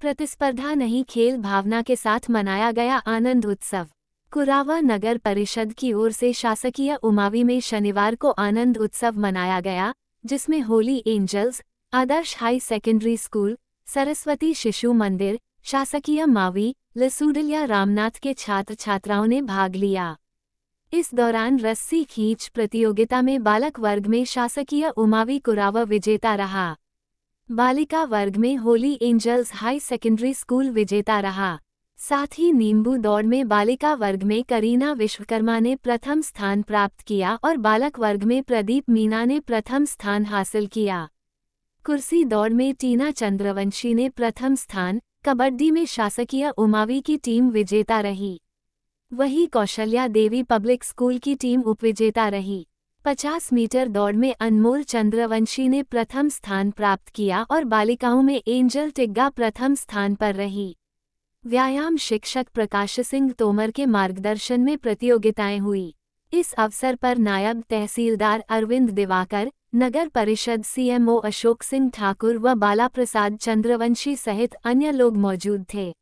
प्रतिस्पर्धा नहीं खेल भावना के साथ मनाया गया आनंद उत्सव कुरावा नगर परिषद की ओर से शासकीय उमावी में शनिवार को आनंद उत्सव मनाया गया जिसमें holy angels Adarsh high secondary school Saraswati Shishu Mandir शासकीय मावी लसूडलिया रामनाथ के छात्र छात्राओं ने भाग लिया इस दौरान रस्सी खींच प्रतियोगिता में बालक वर्ग में शासकीय उमावी कुरावा विजेता रहा बालिका वर्ग में holy angels high secondary school विजेता रहा साथ ही नींबू दौड़ में बालिका वर्ग में करीना विश्वकर्मा ने प्रथम स्थान प्राप्त किया और बालक वर्ग में प्रदीप मीना ने प्रथम स्थान हासिल किया कुर्सी दौड़ में टीना चंद्रवंशी ने प्रथम स्थान कबड्डी में शासकीय उमावी की टीम विजेता रही वही कौशल्या देवी पब्लिक स्कूल की टीम उपविजेता रही 50 मीटर दौड़ में अनमोल चंद्रवंशी ने प्रथम स्थान प्राप्त किया और बालिकाओं में एंजल टिग्गा प्रथम स्थान पर रही व्यायाम शिक्षक प्रकाश सिंह तोमर के मार्गदर्शन में प्रतियोगिताएं हुई इस अवसर पर नायब तहसीलदार अरविंद दिवाकर नगर परिषद सीएमओ अशोक सिंह ठाकुर व बाला प्रसाद चंद्रवंशी सहित अन्य लोग मौजूद थे